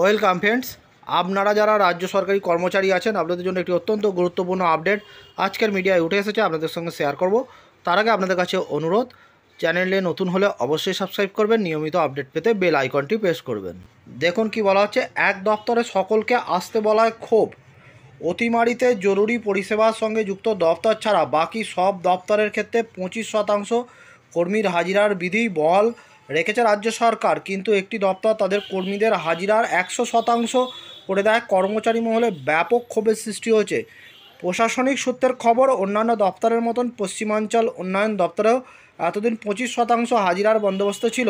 welcome friends আপনারা যারা রাজ্য সরকারি কর্মচারী আছেন আপনাদের জন্য একটি অত্যন্ত গুরুত্বপূর্ণ আপডেট আজকের মিডিয়ায় উঠে এসেছে আপনাদের সঙ্গে শেয়ার করব তার আগে আপনাদের কাছে অনুরোধ চ্যানেলে নতুন হলে অবশ্যই সাবস্ক্রাইব করবেন নিয়মিত আপডেট পেতে বেল আইকনটি প্রেস করবেন দেখুন কি বলা হচ্ছে এক দপ্তরে সকলকে আসতে বলায় ক্ষোভ অতিমারিতে জরুরি পরিষেবার সঙ্গে যুক্ত দপ্তর ছাড়া বাকি সব দপ্তরের ক্ষেত্রে পঁচিশ শতাংশ কর্মীর হাজিরার বিধি বল রেখেছে রাজ্য সরকার কিন্তু একটি দপ্তর তাদের কর্মীদের হাজিরার একশো শতাংশ করে দেয় কর্মচারী মহলে ব্যাপক ক্ষোভের সৃষ্টি হয়েছে প্রশাসনিক সূত্রের খবর অন্যান্য দপ্তরের মতন পশ্চিমাঞ্চল উন্নয়ন দপ্তরেও এতদিন পঁচিশ শতাংশ হাজিরার বন্দোবস্ত ছিল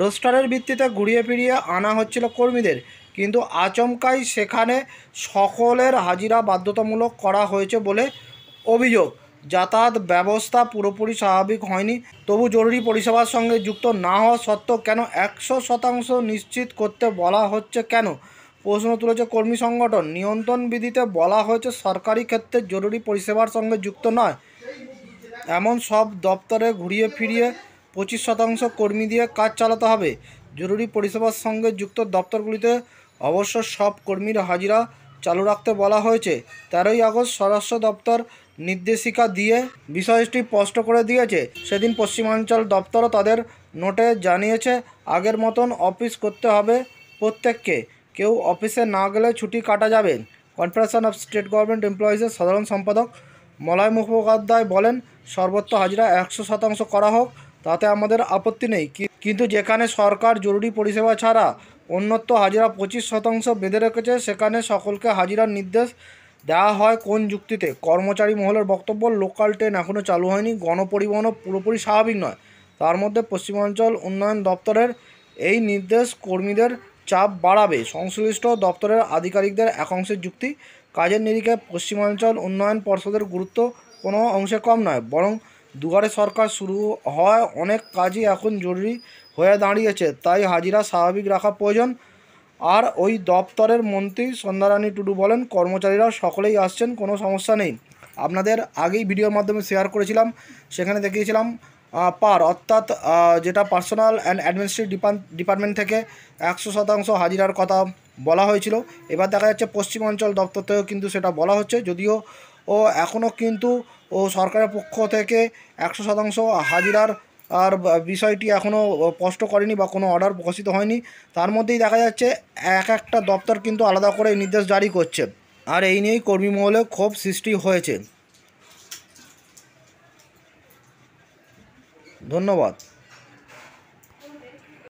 রোস্টারের ভিত্তিতে ঘুরিয়ে ফিরিয়ে আনা হচ্ছিল কর্মীদের কিন্তু আচমকাই সেখানে সকলের হাজিরা বাধ্যতামূলক করা হয়েছে বলে অভিযোগ যাতায়াত ব্যবস্থা পুরোপুরি স্বাভাবিক হয়নি তবু জরুরি পরিষেবার সঙ্গে যুক্ত না হওয়া সত্ত্বেও কেন একশো শতাংশ নিশ্চিত করতে বলা হচ্ছে কেন প্রশ্ন তুলেছে কর্মী সংগঠন নিয়ন্ত্রণ বিধিতে বলা হয়েছে সরকারি ক্ষেত্রে জরুরি পরিষেবার সঙ্গে যুক্ত নয় এমন সব দপ্তরে ঘুরিয়ে ফিরিয়ে পঁচিশ শতাংশ কর্মী দিয়ে কাজ চালাতে হবে জরুরি পরিষেবার সঙ্গে যুক্ত দপ্তরগুলিতে অবশ্য সব কর্মীর হাজিরা চালু রাখতে বলা হয়েছে তেরোই আগস্ট স্বরাষ্ট্র দপ্তর নির্দেশিকা দিয়ে বিষয়টি স্পষ্ট করে দিয়েছে সেদিন পশ্চিমাঞ্চল দপ্তরও তাদের নোটে জানিয়েছে আগের মতন অফিস করতে হবে প্রত্যেককে কেউ অফিসে না গেলে ছুটি কাটা যাবে কনফেডারেশন অফ স্টেট গভর্নমেন্ট এমপ্লয়িজের সাধারণ সম্পাদক মলয় মুখোপাধ্যায় বলেন সর্বত্র হাজিরা একশো শতাংশ করা হোক তাতে আমাদের আপত্তি নেই কিন্তু যেখানে সরকার জরুরি পরিষেবা ছাড়া অন্যত্র হাজিরা পঁচিশ শতাংশ বেঁধে রেখেছে সেখানে সকলকে হাজিরার নির্দেশ দেওয়া হয় কোন যুক্তিতে কর্মচারী মহলের বক্তব্য লোকাল ট্রেন এখনও চালু হয়নি গণপরিবহনও পুরোপুরি স্বাভাবিক নয় তার মধ্যে পশ্চিমাঞ্চল উন্নয়ন দপ্তরের এই নির্দেশ কর্মীদের চাপ বাড়াবে সংশ্লিষ্ট দপ্তরের আধিকারিকদের এক অংশের যুক্তি কাজের নিরিখে পশ্চিমাঞ্চল উন্নয়ন পর্ষদের গুরুত্ব কোনো অংশে কম নয় বরং দুয়ারে সরকার শুরু হওয়ায় অনেক কাজই এখন জরুরি হয়ে দাঁড়িয়েছে তাই হাজিরা স্বাভাবিক রাখা প্রয়োজন আর ওই দপ্তরের মন্ত্রী সন্ধ্যারানী টুডু বলেন কর্মচারীরা সকলেই আসছেন কোনো সমস্যা নেই আপনাদের আগেই ভিডিওর মাধ্যমে শেয়ার করেছিলাম সেখানে দেখিয়েছিলাম পার অর্থাৎ যেটা পার্সোনাল অ্যান্ড অ্যাডমিনিস্ট্রেটিভ ডিপার্টমেন্ট থেকে একশো শতাংশ হাজিরার কথা বলা হয়েছিল এবার দেখা যাচ্ছে পশ্চিমাঞ্চল দপ্তর থেকেও কিন্তু সেটা বলা হচ্ছে যদিও ও এখনও কিন্তু ও সরকারের পক্ষ থেকে একশো শতাংশ হাজিরার আর বিষয়টি এখনও স্পষ্ট করেনি বা কোনো অর্ডার প্রকাশিত হয়নি তার মধ্যেই দেখা যাচ্ছে এক একটা দপ্তর কিন্তু আলাদা করে নির্দেশ জারি করছে আর এই নিয়েই কর্মী মহলে ক্ষোভ সৃষ্টি হয়েছে ধন্যবাদ